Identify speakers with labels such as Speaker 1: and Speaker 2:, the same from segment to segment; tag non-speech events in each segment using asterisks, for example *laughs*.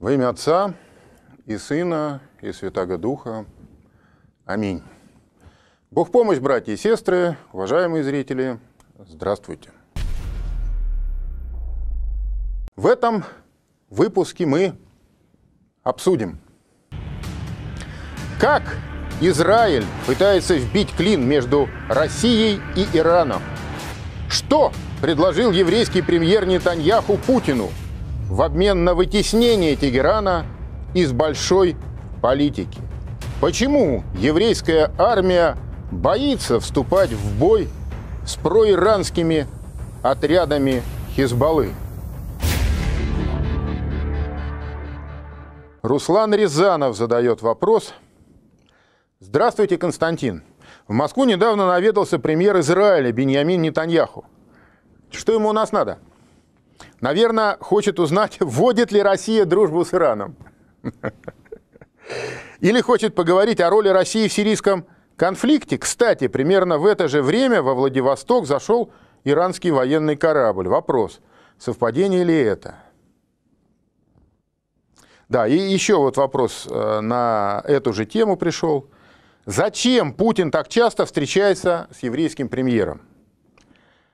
Speaker 1: Во имя Отца и Сына и Святаго Духа. Аминь. Бог помощь, братья и сестры, уважаемые зрители, здравствуйте. В этом выпуске мы обсудим, как Израиль пытается вбить клин между Россией и Ираном. Что предложил еврейский премьер Нетаньяху Путину – в обмен на вытеснение Тегерана из большой политики. Почему еврейская армия боится вступать в бой с проиранскими отрядами Хизбаллы? Руслан Рязанов задает вопрос. Здравствуйте, Константин. В Москву недавно наведался премьер Израиля Беньямин Нетаньяху. Что ему у нас надо? – Наверное, хочет узнать, вводит *laughs* ли Россия дружбу с Ираном. Или хочет поговорить о роли России в сирийском конфликте. Кстати, примерно в это же время во Владивосток зашел иранский военный корабль. Вопрос, совпадение ли это? Да, и еще вот вопрос э, на эту же тему пришел. Зачем Путин так часто встречается с еврейским премьером?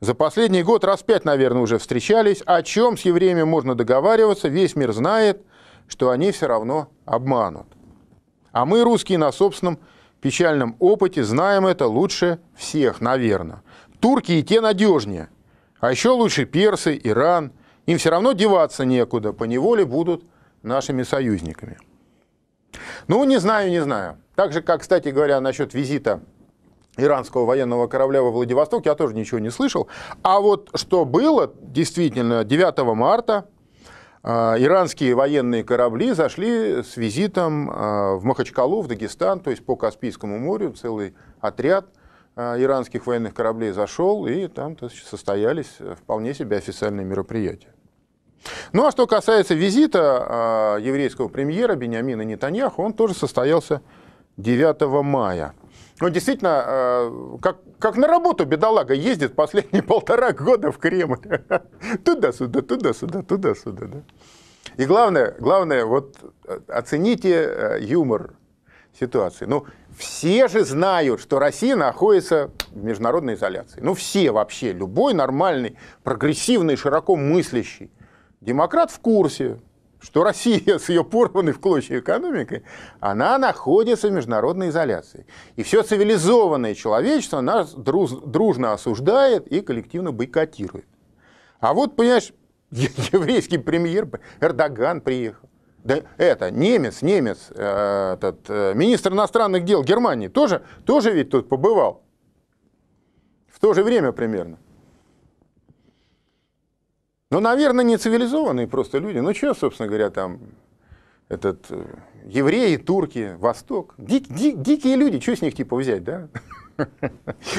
Speaker 1: За последний год раз пять, наверное, уже встречались. О чем с евреями можно договариваться? Весь мир знает, что они все равно обманут. А мы, русские, на собственном печальном опыте знаем это лучше всех, наверное. Турки и те надежнее. А еще лучше персы, Иран. Им все равно деваться некуда, по неволе будут нашими союзниками. Ну, не знаю, не знаю. Так же, как, кстати говоря, насчет визита иранского военного корабля во Владивосток я тоже ничего не слышал. А вот что было, действительно, 9 марта э, иранские военные корабли зашли с визитом э, в Махачкалу, в Дагестан, то есть по Каспийскому морю, целый отряд э, иранских военных кораблей зашел, и там состоялись вполне себе официальные мероприятия. Ну а что касается визита еврейского премьера Бениамина Нетаньяху, он тоже состоялся 9 мая. Ну, действительно, э, как, как на работу бедолага ездит последние *laughs* полтора года в Кремль. *laughs* Туда-сюда, туда-сюда, туда-сюда. Да? И главное, главное, вот э, оцените э, юмор ситуации. Ну, все же знают, что Россия находится в международной изоляции. Ну, все вообще, любой нормальный, прогрессивный, широко мыслящий демократ в курсе, что Россия с ее порванной в клочья экономикой, она находится в международной изоляции. И все цивилизованное человечество нас дружно осуждает и коллективно бойкотирует. А вот, понимаешь, *laughs* еврейский премьер Эрдоган приехал. Да это, немец, немец, э, этот, э, министр иностранных дел Германии тоже, тоже ведь тут побывал. В то же время примерно. Ну, наверное, не цивилизованные просто люди. Ну, что, собственно говоря, там этот, э, евреи, турки, Восток. Дик, дик, дикие люди, что с них типа взять, да? *laughs*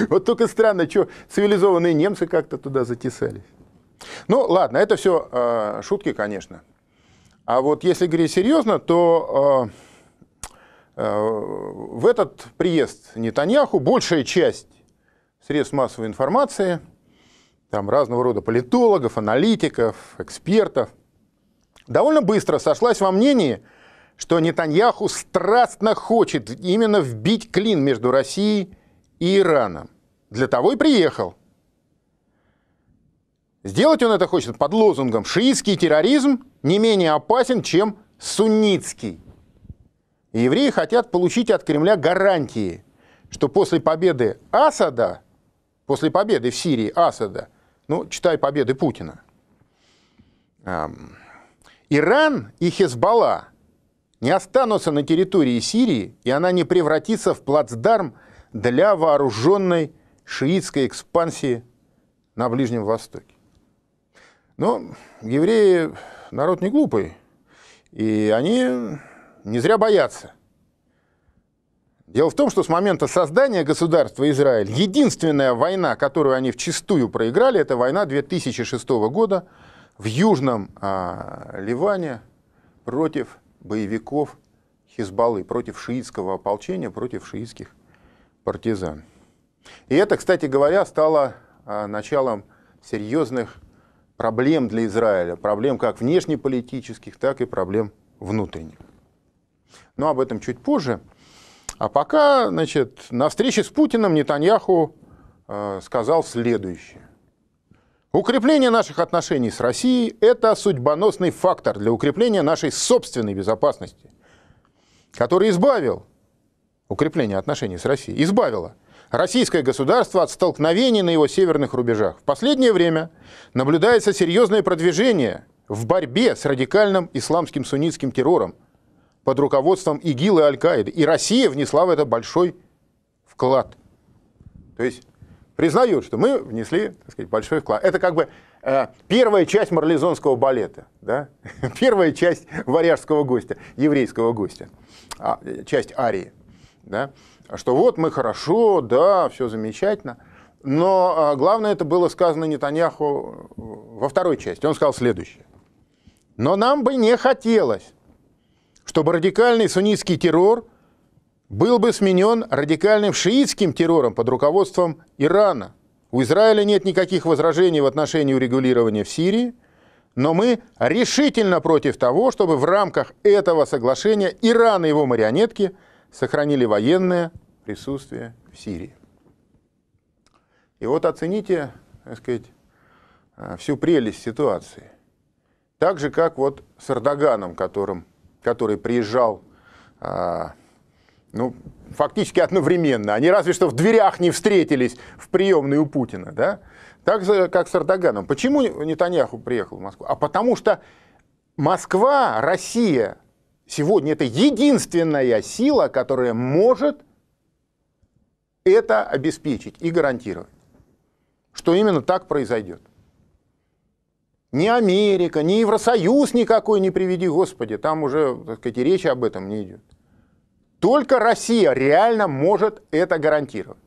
Speaker 1: Вот только странно, что цивилизованные немцы как-то туда затесались. Ну, ладно, это все э, шутки, конечно. А вот если говорить серьезно, то э, э, в этот приезд Нетаньяху большая часть средств массовой информации – там разного рода политологов, аналитиков, экспертов, довольно быстро сошлась во мнении, что Нетаньяху страстно хочет именно вбить клин между Россией и Ираном. Для того и приехал. Сделать он это хочет под лозунгом «Шиитский терроризм не менее опасен, чем суннитский». И евреи хотят получить от Кремля гарантии, что после победы Асада, после победы в Сирии Асада – ну, читай победы Путина. Иран и Хезбалла не останутся на территории Сирии, и она не превратится в плацдарм для вооруженной шиитской экспансии на Ближнем Востоке. Но ну, евреи народ не глупый, и они не зря боятся. Дело в том, что с момента создания государства Израиль единственная война, которую они вчистую проиграли, это война 2006 года в Южном а, Ливане против боевиков Хизбаллы, против шиитского ополчения, против шиитских партизан. И это, кстати говоря, стало а, началом серьезных проблем для Израиля, проблем как внешнеполитических, так и проблем внутренних. Но об этом чуть позже. А пока, значит, на встрече с Путиным Нетаньяху э, сказал следующее. Укрепление наших отношений с Россией – это судьбоносный фактор для укрепления нашей собственной безопасности, который избавил укрепление отношений с Россией, избавило российское государство от столкновений на его северных рубежах. В последнее время наблюдается серьезное продвижение в борьбе с радикальным исламским суннитским террором – под руководством ИГИЛ и Аль-Каиды. И Россия внесла в это большой вклад. То есть признают, что мы внесли так сказать, большой вклад. Это как бы э, первая часть марлезонского балета, да? *laughs* первая часть варяжского гостя, еврейского гостя, а, часть арии. Да? Что вот мы хорошо, да, все замечательно. Но а, главное это было сказано Нетаньяху во второй части. Он сказал следующее. Но нам бы не хотелось, чтобы радикальный суннитский террор был бы сменен радикальным шиитским террором под руководством Ирана. У Израиля нет никаких возражений в отношении урегулирования в Сирии, но мы решительно против того, чтобы в рамках этого соглашения Иран и его марионетки сохранили военное присутствие в Сирии. И вот оцените, так сказать, э, всю прелесть ситуации. Так же, как вот с Эрдоганом, которым который приезжал, а, ну, фактически одновременно. Они разве что в дверях не встретились в приемной у Путина, да? Так же, как с Эрдоганом. Почему Нетаньяху приехал в Москву? А потому что Москва, Россия сегодня это единственная сила, которая может это обеспечить и гарантировать, что именно так произойдет. Ни Америка, ни Евросоюз никакой не приведи, Господи, там уже, так сказать, речи об этом не идет. Только Россия реально может это гарантировать.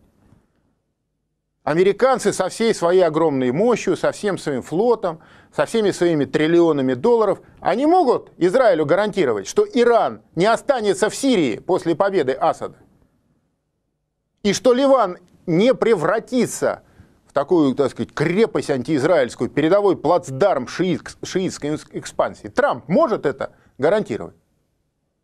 Speaker 1: Американцы со всей своей огромной мощью, со всем своим флотом, со всеми своими триллионами долларов, они могут Израилю гарантировать, что Иран не останется в Сирии после победы Асада. И что Ливан не превратится такую, так сказать, крепость антиизраильскую, передовой плацдарм шиит, шиитской экспансии. Трамп может это гарантировать?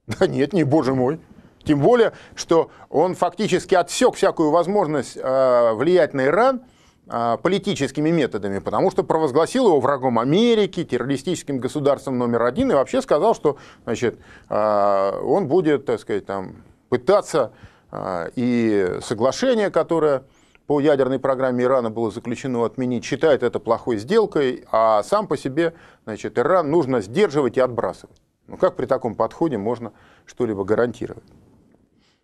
Speaker 1: Да нет, не боже мой. Тем более, что он фактически отсек всякую возможность э, влиять на Иран э, политическими методами, потому что провозгласил его врагом Америки, террористическим государством номер один, и вообще сказал, что значит, э, он будет так сказать, там, пытаться э, и соглашение, которое по ядерной программе Ирана было заключено отменить, считает это плохой сделкой, а сам по себе значит, Иран нужно сдерживать и отбрасывать. Ну как при таком подходе можно что-либо гарантировать?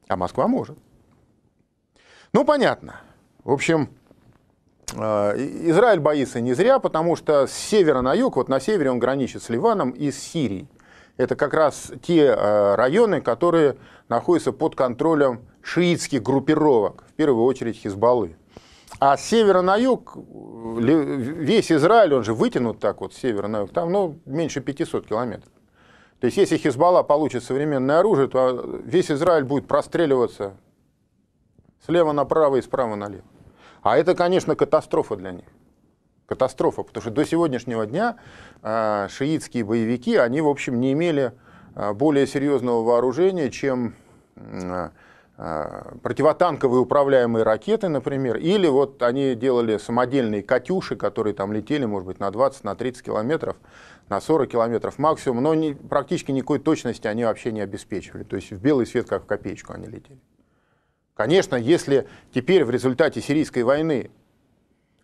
Speaker 1: А Москва может. Ну понятно. В общем, э, Израиль боится не зря, потому что с севера на юг, вот на севере он граничит с Ливаном и с Сирией это как раз те э, районы, которые находятся под контролем шиитских группировок, в первую очередь Хизбаллы. А с севера на юг, э, весь Израиль, он же вытянут так вот с севера на юг, там ну, меньше 500 километров. То есть, если Хизбалла получит современное оружие, то э, весь Израиль будет простреливаться слева направо и справа налево. А это, конечно, катастрофа для них катастрофа, потому что до сегодняшнего дня а, шиитские боевики, они, в общем, не имели а, более серьезного вооружения, чем а, противотанковые управляемые ракеты, например, или вот они делали самодельные «катюши», которые там летели, может быть, на 20, на 30 километров, на 40 километров максимум, но не, практически никакой точности они вообще не обеспечивали. То есть в белый свет, как в копеечку они летели. Конечно, если теперь в результате сирийской войны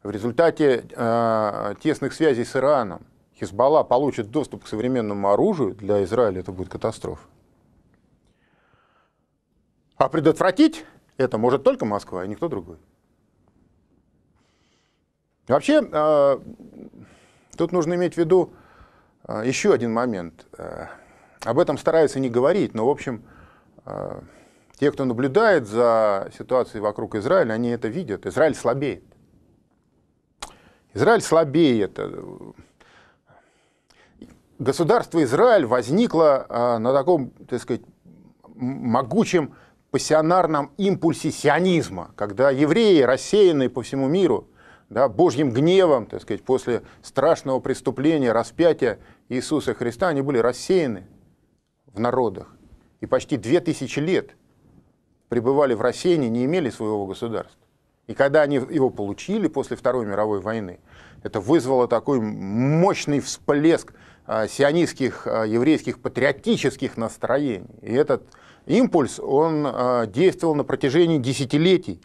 Speaker 1: в результате э, тесных связей с Ираном Хизбалла получит доступ к современному оружию, для Израиля это будет катастрофа. А предотвратить это может только Москва, и никто другой. Вообще, э, тут нужно иметь в виду э, еще один момент. Э, об этом стараются не говорить, но, в общем, э, те, кто наблюдает за ситуацией вокруг Израиля, они это видят. Израиль слабеет. Израиль слабее. Это... Э, государство Израиль возникло э, на таком, так сказать, могучем пассионарном импульсе сионизма, когда евреи, рассеянные по всему миру, да, божьим гневом, так сказать, после страшного преступления, распятия Иисуса Христа, они были рассеяны в народах. И почти две тысячи лет пребывали в рассеянии, не имели своего государства. И когда они его получили после Второй мировой войны, это вызвало такой мощный всплеск а, сионистских а, еврейских патриотических настроений. И этот импульс, он а, действовал на протяжении десятилетий.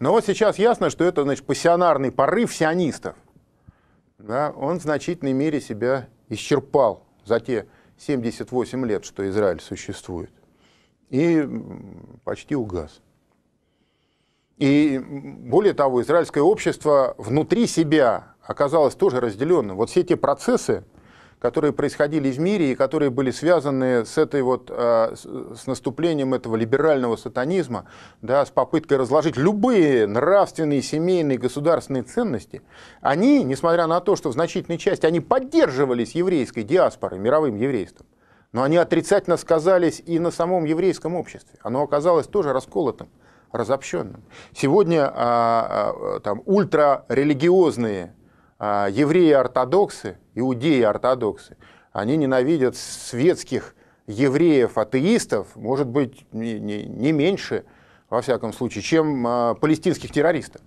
Speaker 1: Но вот сейчас ясно, что это значит, пассионарный порыв сионистов. Да, он в значительной мере себя исчерпал за те 78 лет, что Израиль существует. И почти угас. И более того, израильское общество внутри себя оказалось тоже разделенным. Вот все эти процессы, которые происходили в мире и которые были связаны с, этой вот, а, с наступлением этого либерального сатанизма, да, с попыткой разложить любые нравственные, семейные, государственные ценности, они, несмотря на то, что в значительной части они поддерживались еврейской диаспорой, мировым еврейством, но они отрицательно сказались и на самом еврейском обществе. Оно оказалось тоже расколотым разобщенным. Сегодня а, а, там ультрарелигиозные а, евреи-ортодоксы, иудеи-ортодоксы, они ненавидят светских евреев-атеистов, может быть, не, не, не меньше, во всяком случае, чем палестинских террористов.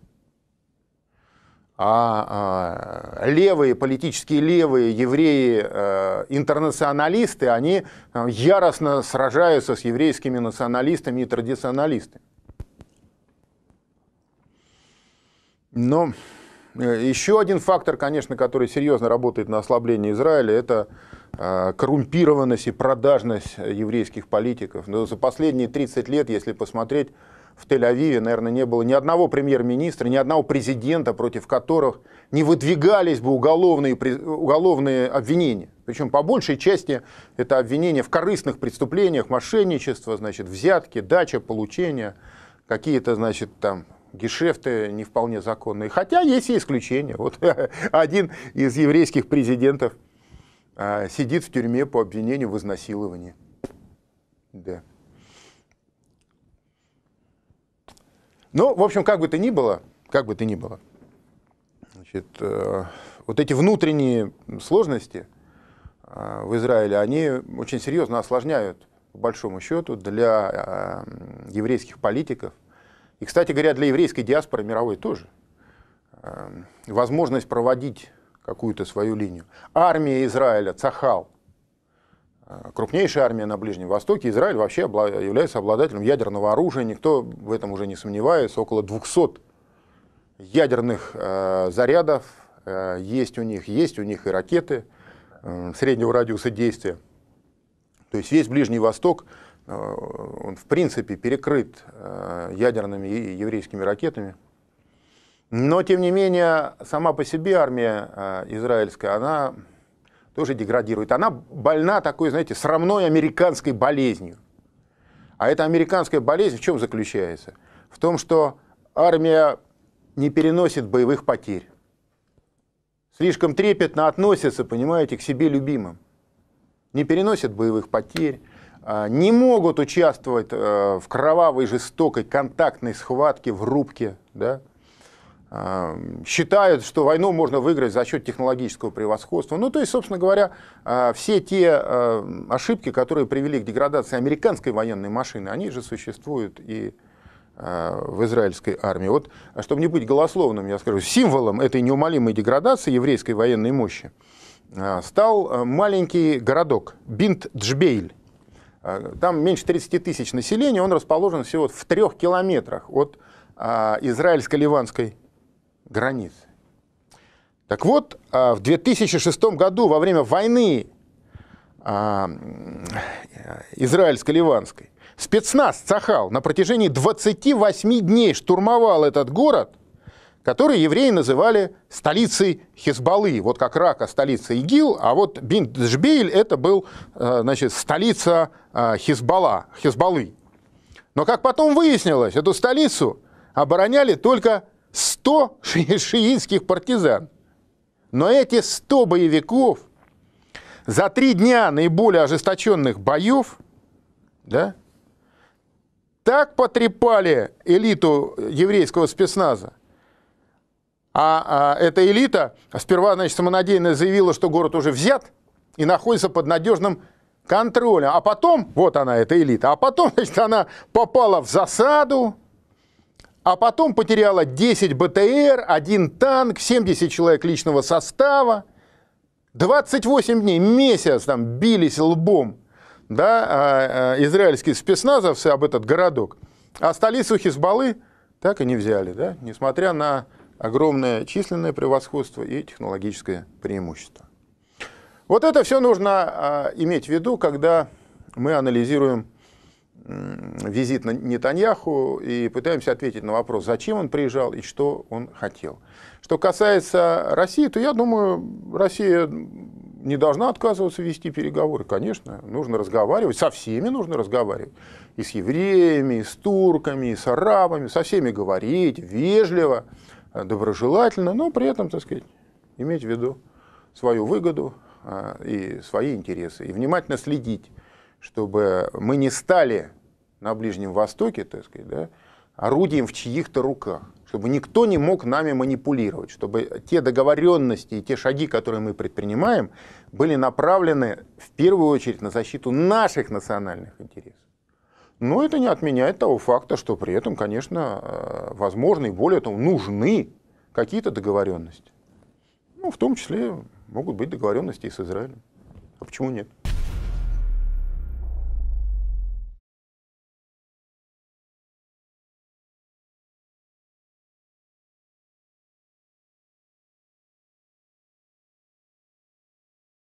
Speaker 1: А, левые, политические левые евреи-интернационалисты, они яростно сражаются с еврейскими националистами и традиционалистами. Но э, еще один фактор, конечно, который серьезно работает на ослабление Израиля, это э, коррумпированность и продажность еврейских политиков. Но за последние 30 лет, если посмотреть, в Тель-Авиве, наверное, не было ни одного премьер-министра, ни одного президента, против которых не выдвигались бы уголовные, уголовные обвинения. Причем по большей части это обвинения в корыстных преступлениях, мошенничество, значит, взятки, дача, получение, какие-то, значит, там гешефты не вполне законные. Хотя есть и исключения. Вот *laughs* один из еврейских президентов а, сидит в тюрьме по обвинению в изнасиловании. Да. Ну, в общем, как бы то ни было, как бы то ни было, значит, э, вот эти внутренние сложности а, в Израиле, они очень серьезно осложняют, по большому счету, для а, еврейских политиков – и, кстати говоря, для еврейской диаспоры мировой тоже. Эм, возможность проводить какую-то свою линию. Армия Израиля, Цахал, э, крупнейшая армия на Ближнем Востоке, Израиль вообще является обладателем ядерного оружия, никто в этом уже не сомневается, около 200 ядерных э, зарядов э, есть у них, есть у них и ракеты среднего радиуса действия. То есть весь Ближний Восток Э, он в принципе перекрыт э, ядерными и еврейскими ракетами. Но, тем не менее, сама по себе армия э, израильская, она тоже деградирует. Она больна такой, знаете, срамной американской болезнью. А эта американская болезнь в чем заключается? В том, что армия не переносит боевых потерь. Слишком трепетно относится, понимаете, к себе любимым. Не переносит боевых потерь, а, не могут участвовать э, в кровавой, жестокой, контактной схватке в рубке, да, а, считают, что войну можно выиграть за счет технологического превосходства. Ну, то есть, собственно говоря, а, все те э, ошибки, которые привели к деградации американской военной машины, они же существуют и в израильской армии. Вот, чтобы не быть голословным, я скажу, символом этой неумолимой деградации еврейской военной мощи стал э, маленький городок Бинт-Джбейль Э, там меньше 30 тысяч населения, он расположен всего в трех километрах от а, израильско-ливанской границы. Так вот, а, в 2006 году во время войны а, э, израильско-ливанской спецназ Цахал на протяжении 28 дней штурмовал этот город – который евреи называли столицей Хизбаллы. Вот как Рака – столица ИГИЛ, а вот Бинджбейль – это был э, значит, столица э, Хизбалла, Хизбаллы. Но, как потом выяснилось, эту столицу обороняли только 100 ши- шиитских партизан. Но эти 100 боевиков за три дня наиболее ожесточенных боев да, так потрепали элиту еврейского спецназа, а, а эта элита сперва, значит, самонадеянно заявила, что город уже взят и находится под надежным контролем. А потом, вот она, эта элита, а потом, *laughs* значит, она попала в засаду, а потом потеряла 10 БТР, один танк, 70 человек личного состава. 28 дней, месяц там бились лбом да, а, а, израильские спецназовцы об этот городок. А столицу Хизбаллы так и не взяли, да, несмотря на огромное численное превосходство и технологическое преимущество. Вот это все нужно а, иметь в виду, когда мы анализируем визит на Нетаньяху и пытаемся ответить на вопрос, зачем он приезжал и что он хотел. Что касается России, то я думаю, Россия не должна отказываться вести переговоры, конечно, нужно разговаривать, со всеми нужно разговаривать, и с евреями, и с турками, и с арабами, со всеми говорить вежливо, доброжелательно, но при этом, так сказать, иметь в виду свою выгоду а, и свои интересы. И внимательно следить, чтобы мы не стали на Ближнем Востоке, так сказать, да, орудием в чьих-то руках, чтобы никто не мог нами манипулировать, чтобы те договоренности и те шаги, которые мы предпринимаем, были направлены в первую очередь на защиту наших национальных интересов. Но это не отменяет того факта, что при этом, конечно, э, возможны и более того, нужны какие-то договоренности. Ну, в том числе могут быть договоренности и с Израилем. А почему нет?